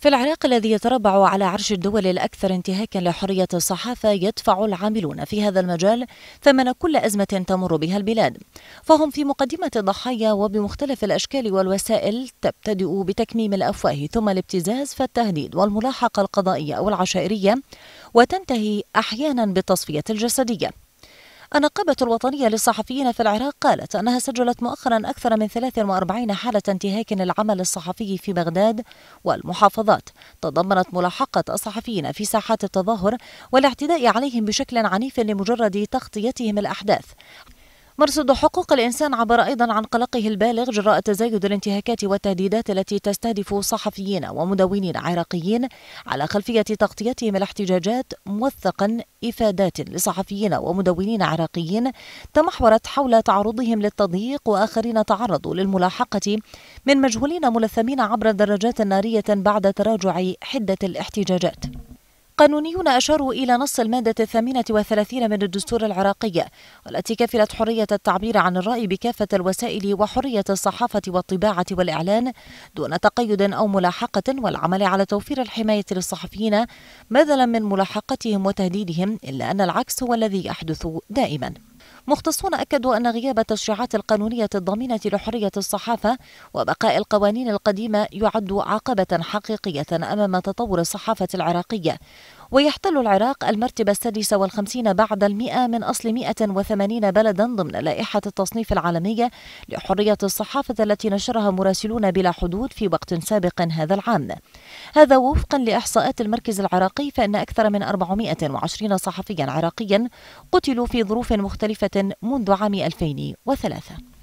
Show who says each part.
Speaker 1: في العراق الذي يتربع على عرش الدول الأكثر انتهاكا لحرية الصحافة يدفع العاملون في هذا المجال ثمن كل أزمة تمر بها البلاد فهم في مقدمة الضحايا وبمختلف الأشكال والوسائل تبتدئ بتكميم الأفواه ثم الابتزاز فالتهديد والملاحقة القضائية أو العشائرية وتنتهي أحيانا بالتصفية الجسدية النقابة الوطنية للصحفيين في العراق قالت أنها سجلت مؤخرا أكثر من 43 حالة انتهاك للعمل الصحفي في بغداد والمحافظات تضمنت ملاحقة الصحفيين في ساحات التظاهر والاعتداء عليهم بشكل عنيف لمجرد تغطيتهم الأحداث مرصد حقوق الإنسان عبر أيضا عن قلقه البالغ جراء تزايد الانتهاكات والتهديدات التي تستهدف صحفيين ومدونين عراقيين على خلفية تغطيتهم الاحتجاجات موثقا إفادات لصحفيين ومدونين عراقيين تمحورت حول تعرضهم للتضييق وآخرين تعرضوا للملاحقة من مجهولين ملثمين عبر دراجات نارية بعد تراجع حدة الاحتجاجات قانونيون أشاروا إلى نص المادة الثامنة والثلاثين من الدستور العراقي والتي كفلت حرية التعبير عن الرأي بكافة الوسائل وحرية الصحافة والطباعة والإعلان دون تقيد أو ملاحقة والعمل على توفير الحماية للصحفيين بدلا من ملاحقتهم وتهديدهم إلا أن العكس هو الذي يحدث دائما مختصون أكدوا أن غياب التشريعات القانونية الضامنة لحرية الصحافة وبقاء القوانين القديمة يعد عقبة حقيقية أمام تطور الصحافة العراقية ويحتل العراق المرتبة السادسة والخمسين بعد المئة من أصل 180 بلدا ضمن لائحة التصنيف العالمية لحرية الصحافة التي نشرها مراسلون بلا حدود في وقت سابق هذا العام هذا وفقا لإحصاءات المركز العراقي فإن أكثر من 420 صحفيا عراقيا قتلوا في ظروف مختلفة منذ عام 2003